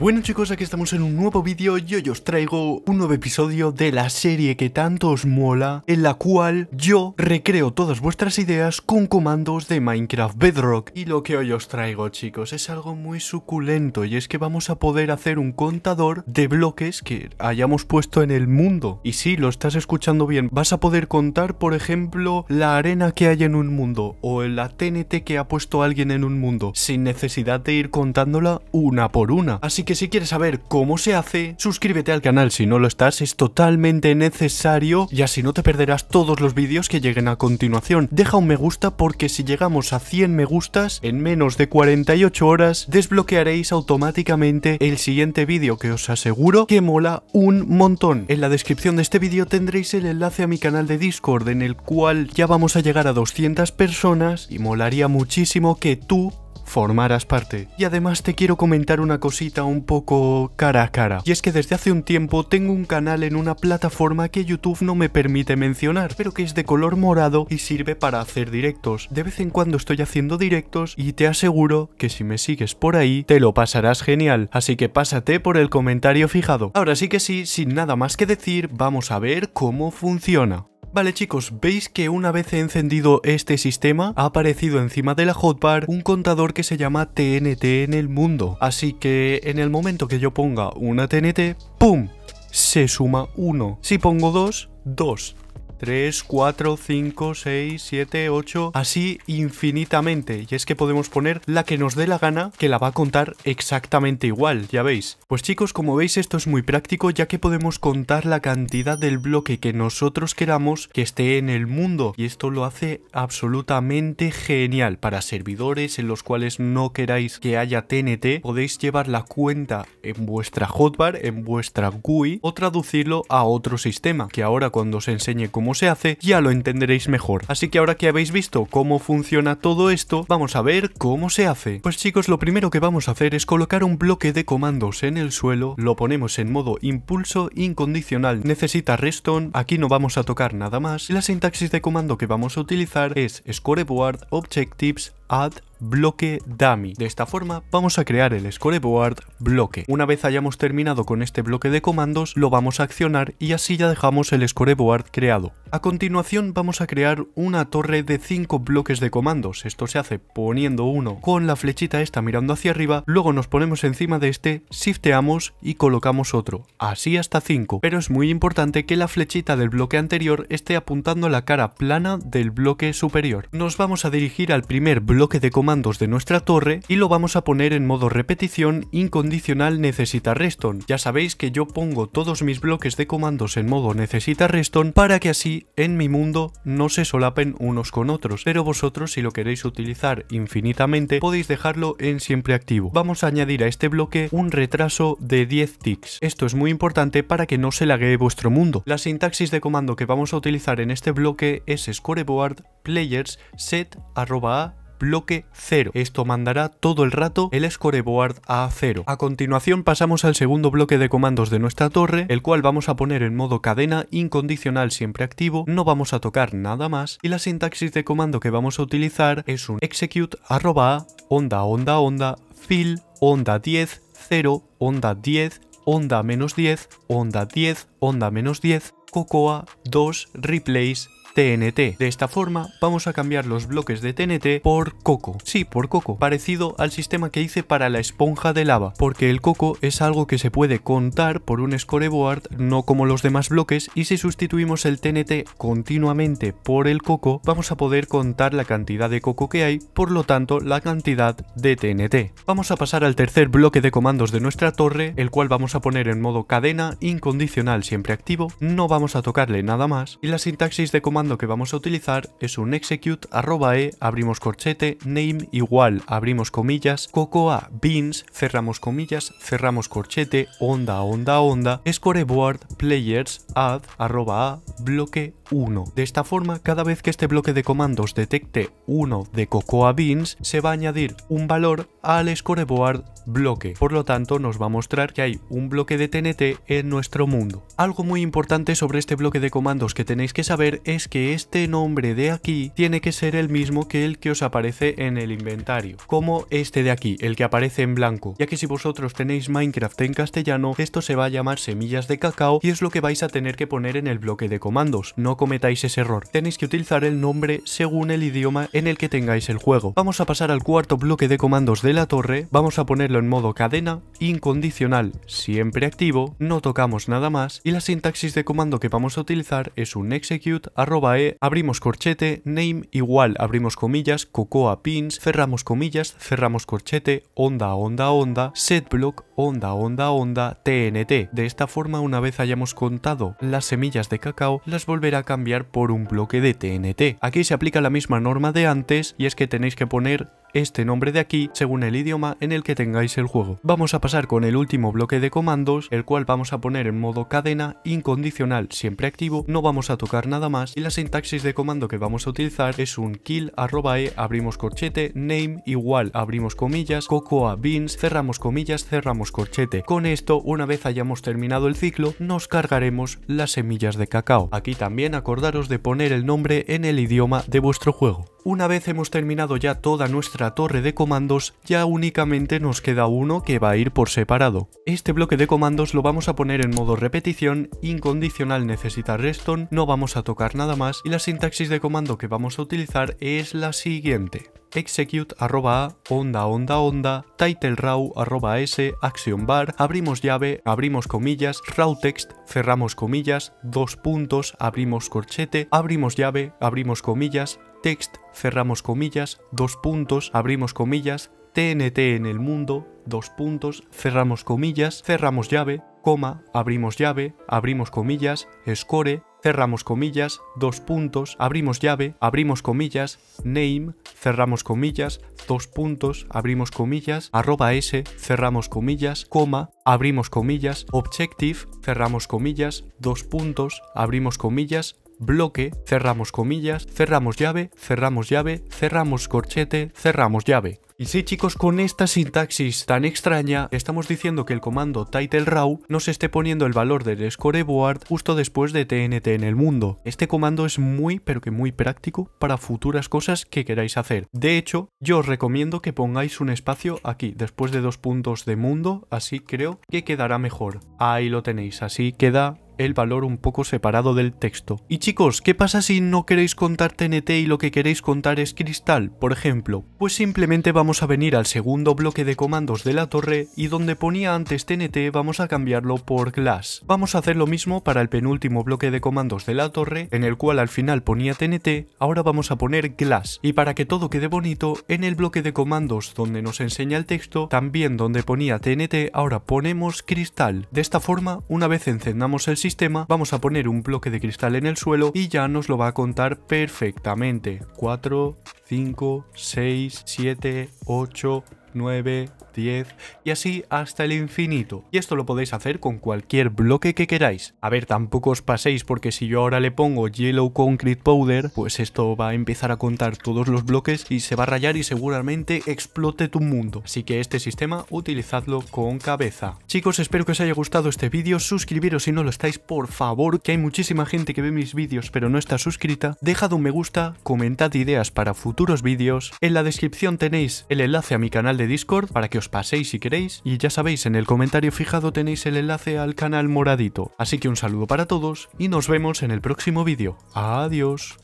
Bueno chicos, aquí estamos en un nuevo vídeo y hoy os traigo un nuevo episodio de la serie que tanto os mola, en la cual yo recreo todas vuestras ideas con comandos de Minecraft Bedrock. Y lo que hoy os traigo chicos es algo muy suculento y es que vamos a poder hacer un contador de bloques que hayamos puesto en el mundo. Y si lo estás escuchando bien, vas a poder contar por ejemplo la arena que hay en un mundo o la TNT que ha puesto alguien en un mundo sin necesidad de ir contándola una por una. Así que si quieres saber cómo se hace, suscríbete al canal si no lo estás, es totalmente necesario y así no te perderás todos los vídeos que lleguen a continuación. Deja un me gusta porque si llegamos a 100 me gustas, en menos de 48 horas desbloquearéis automáticamente el siguiente vídeo que os aseguro que mola un montón. En la descripción de este vídeo tendréis el enlace a mi canal de Discord en el cual ya vamos a llegar a 200 personas y molaría muchísimo que tú formarás parte. Y además te quiero comentar una cosita un poco cara a cara. Y es que desde hace un tiempo tengo un canal en una plataforma que YouTube no me permite mencionar, pero que es de color morado y sirve para hacer directos. De vez en cuando estoy haciendo directos y te aseguro que si me sigues por ahí, te lo pasarás genial. Así que pásate por el comentario fijado. Ahora sí que sí, sin nada más que decir, vamos a ver cómo funciona. Vale chicos, veis que una vez he encendido este sistema, ha aparecido encima de la hotbar un contador que se llama TNT en el mundo. Así que en el momento que yo ponga una TNT, ¡pum! Se suma uno, Si pongo 2, dos. 3, 4, 5, 6, 7, 8, así infinitamente. Y es que podemos poner la que nos dé la gana, que la va a contar exactamente igual, ya veis. Pues chicos, como veis esto es muy práctico, ya que podemos contar la cantidad del bloque que nosotros queramos que esté en el mundo. Y esto lo hace absolutamente genial. Para servidores en los cuales no queráis que haya TNT, podéis llevar la cuenta en vuestra hotbar, en vuestra GUI, o traducirlo a otro sistema, que ahora cuando os enseñe cómo se hace, ya lo entenderéis mejor. Así que ahora que habéis visto cómo funciona todo esto, vamos a ver cómo se hace. Pues chicos, lo primero que vamos a hacer es colocar un bloque de comandos en el suelo, lo ponemos en modo impulso incondicional, necesita redstone, aquí no vamos a tocar nada más. La sintaxis de comando que vamos a utilizar es scoreboard, objectives, add, bloque dummy. De esta forma vamos a crear el scoreboard bloque. Una vez hayamos terminado con este bloque de comandos, lo vamos a accionar y así ya dejamos el scoreboard creado. A continuación vamos a crear una torre de 5 bloques de comandos. Esto se hace poniendo uno con la flechita esta mirando hacia arriba, luego nos ponemos encima de este, shifteamos y colocamos otro. Así hasta 5. Pero es muy importante que la flechita del bloque anterior esté apuntando a la cara plana del bloque superior. Nos vamos a dirigir al primer bloque de comandos de nuestra torre y lo vamos a poner en modo repetición incondicional necesita reston. Ya sabéis que yo pongo todos mis bloques de comandos en modo necesita reston para que así en mi mundo no se solapen unos con otros, pero vosotros si lo queréis utilizar infinitamente podéis dejarlo en siempre activo. Vamos a añadir a este bloque un retraso de 10 ticks. Esto es muy importante para que no se laguee vuestro mundo. La sintaxis de comando que vamos a utilizar en este bloque es scoreboard players set arroba a bloque 0. Esto mandará todo el rato el scoreboard a 0. A continuación pasamos al segundo bloque de comandos de nuestra torre, el cual vamos a poner en modo cadena incondicional siempre activo, no vamos a tocar nada más y la sintaxis de comando que vamos a utilizar es un execute arroba onda onda onda fill onda 10 0 onda 10 onda menos 10 onda 10 onda menos 10 cocoa 2 replace TNT. De esta forma vamos a cambiar los bloques de TNT por coco. Sí, por coco, parecido al sistema que hice para la esponja de lava, porque el coco es algo que se puede contar por un scoreboard, no como los demás bloques, y si sustituimos el TNT continuamente por el coco, vamos a poder contar la cantidad de coco que hay, por lo tanto la cantidad de TNT. Vamos a pasar al tercer bloque de comandos de nuestra torre, el cual vamos a poner en modo cadena, incondicional siempre activo, no vamos a tocarle nada más, y la sintaxis de comando que vamos a utilizar es un execute arroba e, abrimos corchete, name igual, abrimos comillas, cocoa beans, cerramos comillas, cerramos corchete, onda, onda, onda, scoreboard, players, add, arroba a, bloque 1. De esta forma, cada vez que este bloque de comandos detecte uno de Cocoa Beans, se va a añadir un valor al scoreboard bloque. Por lo tanto, nos va a mostrar que hay un bloque de TNT en nuestro mundo. Algo muy importante sobre este bloque de comandos que tenéis que saber es que este nombre de aquí tiene que ser el mismo que el que os aparece en el inventario, como este de aquí, el que aparece en blanco, ya que si vosotros tenéis Minecraft en castellano, esto se va a llamar semillas de cacao y es lo que vais a tener que poner en el bloque de comandos, no cometáis ese error. Tenéis que utilizar el nombre según el idioma en el que tengáis el juego. Vamos a pasar al cuarto bloque de comandos de la torre, vamos a ponerlo en modo cadena, incondicional, siempre activo, no tocamos nada más y la sintaxis de comando que vamos a utilizar es un execute, arroba e, abrimos corchete, name igual, abrimos comillas, cocoa pins, cerramos comillas, cerramos corchete, onda, onda, onda, set block onda, onda, onda, tnt. De esta forma una vez hayamos contado las semillas de cacao, las volverá a cambiar por un bloque de TNT. Aquí se aplica la misma norma de antes y es que tenéis que poner este nombre de aquí según el idioma en el que tengáis el juego. Vamos a pasar con el último bloque de comandos, el cual vamos a poner en modo cadena, incondicional, siempre activo, no vamos a tocar nada más y la sintaxis de comando que vamos a utilizar es un kill arroba e, abrimos corchete, name igual, abrimos comillas, cocoa beans, cerramos comillas, cerramos corchete. Con esto, una vez hayamos terminado el ciclo, nos cargaremos las semillas de cacao. Aquí también acordaros de poner el nombre en el idioma de vuestro juego. Una vez hemos terminado ya toda nuestra torre de comandos ya únicamente nos queda uno que va a ir por separado. Este bloque de comandos lo vamos a poner en modo repetición, incondicional necesita redstone, no vamos a tocar nada más y la sintaxis de comando que vamos a utilizar es la siguiente execute arroba a, onda onda onda, title raw arroba s, action bar, abrimos llave, abrimos comillas, raw text, cerramos comillas, dos puntos, abrimos corchete, abrimos llave, abrimos comillas, text, cerramos comillas, dos puntos, abrimos comillas, TNT en el mundo, dos puntos, cerramos comillas, cerramos llave, coma, abrimos llave, abrimos comillas, score, cerramos comillas, dos puntos, abrimos llave, abrimos comillas, name, cerramos comillas, dos puntos, abrimos comillas, arroba s, cerramos comillas, coma, abrimos comillas, objective, cerramos comillas, dos puntos, abrimos comillas, bloque, cerramos comillas, cerramos llave, cerramos llave, cerramos corchete, cerramos llave. Y sí chicos, con esta sintaxis tan extraña, estamos diciendo que el comando title raw nos esté poniendo el valor del scoreboard justo después de TNT en el mundo. Este comando es muy, pero que muy práctico para futuras cosas que queráis hacer. De hecho, yo os recomiendo que pongáis un espacio aquí, después de dos puntos de mundo, así creo que quedará mejor. Ahí lo tenéis, así queda el valor un poco separado del texto. Y chicos, ¿qué pasa si no queréis contar TNT y lo que queréis contar es cristal, por ejemplo? Pues simplemente vamos a venir al segundo bloque de comandos de la torre y donde ponía antes TNT vamos a cambiarlo por glass. Vamos a hacer lo mismo para el penúltimo bloque de comandos de la torre, en el cual al final ponía TNT, ahora vamos a poner glass. Y para que todo quede bonito, en el bloque de comandos donde nos enseña el texto, también donde ponía TNT, ahora ponemos cristal. De esta forma, una vez encendamos el vamos a poner un bloque de cristal en el suelo y ya nos lo va a contar perfectamente. 4, 5, 6, 7, 8, 9, 10 y así hasta el infinito. Y esto lo podéis hacer con cualquier bloque que queráis. A ver, tampoco os paséis porque si yo ahora le pongo Yellow Concrete Powder, pues esto va a empezar a contar todos los bloques y se va a rayar y seguramente explote tu mundo. Así que este sistema utilizadlo con cabeza. Chicos, espero que os haya gustado este vídeo. Suscribiros si no lo estáis, por favor, que hay muchísima gente que ve mis vídeos pero no está suscrita. Dejad un me gusta, comentad ideas para futuros vídeos. En la descripción tenéis el enlace a mi canal de Discord para que os paséis si queréis y ya sabéis en el comentario fijado tenéis el enlace al canal moradito. Así que un saludo para todos y nos vemos en el próximo vídeo. Adiós.